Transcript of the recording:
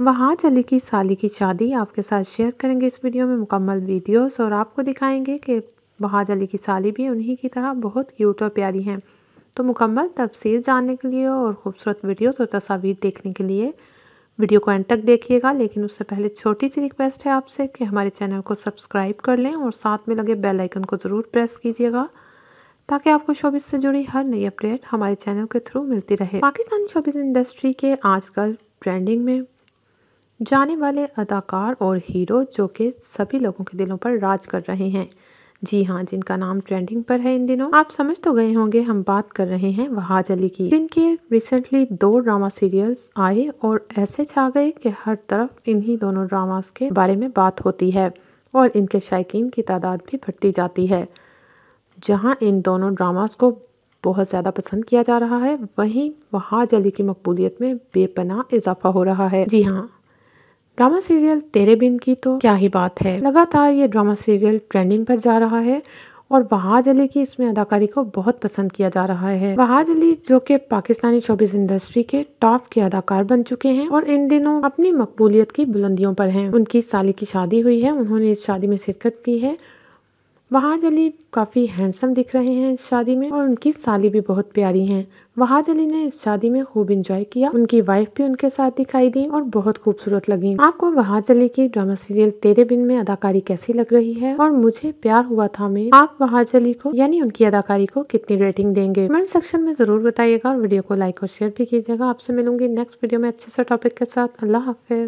वहाज अली की साली की शादी आपके साथ शेयर करेंगे इस वीडियो में मुकम्मल वीडियोस और आपको दिखाएंगे कि वहाज अली की साली भी उन्हीं की तरह बहुत क्यूट और प्यारी हैं तो मुकम्मल तफसील जानने के लिए और ख़ूबसूरत वीडियोस और तस्वीर देखने के लिए वीडियो को एंड तक देखिएगा लेकिन उससे पहले छोटी सी रिक्वेस्ट है आपसे कि हमारे चैनल को सब्सक्राइब कर लें और साथ में लगे बेलाइकन को ज़रूर प्रेस कीजिएगा ताकि आपको शोबिस से जुड़ी हर नई अपडेट हमारे चैनल के थ्रू मिलती रहे पाकिस्तानी शोबिस इंडस्ट्री के आजकल ट्रेंडिंग में जाने वाले अदाकार और हीरो जो कि सभी लोगों के दिलों पर राज कर रहे हैं जी हाँ जिनका नाम ट्रेंडिंग पर है इन दिनों आप समझ तो गए होंगे हम बात कर रहे हैं वहाज अली की जिनके रिसेंटली दो ड्रामा सीरियल्स आए और ऐसे छा गए कि हर तरफ इन्हीं दोनों ड्रामास के बारे में बात होती है और इनके शायकीन की तादाद भी बढ़ती जाती है जहाँ इन दोनों ड्रामास को बहुत ज़्यादा पसंद किया जा रहा है वहीं वहाज अली की मकबूलियत में बेपनाह इजाफा हो रहा है जी हाँ ड्रामा सीरियल तेरे बिन की तो क्या ही बात है लगातार ये ड्रामा सीरियल ट्रेंडिंग पर जा रहा है और बहाज अली की इसमें अदाकारी को बहुत पसंद किया जा रहा है बहाज अली जो कि पाकिस्तानी शोबिस इंडस्ट्री के टॉप के अदाकार बन चुके हैं और इन दिनों अपनी मकबूलियत की बुलंदियों पर हैं उनकी साली की शादी हुई है उन्होंने इस शादी में शिरकत की है वहाज अली काफ़ी हैंडसम दिख रहे हैं इस शादी में और उनकी साली भी बहुत प्यारी हैं वहाज अली ने इस शादी में खूब इंजॉय किया उनकी वाइफ भी उनके साथ दिखाई दी और बहुत खूबसूरत लगी आपको वहाज अली की ड्रामा सीरियल तेरे बिन में अदाकारी कैसी लग रही है और मुझे प्यार हुआ था मैं आप वहाज अली को यानी उनकी अदाकारी को कितनी रेटिंग देंगे कमेंट सेक्शन में जरूर बताइएगा और वीडियो को लाइक और शेयर भी कीजिएगा आपसे मिलूंगी नेक्स्ट वीडियो में अच्छे से टॉपिक के साथ अल्लाह हाफिज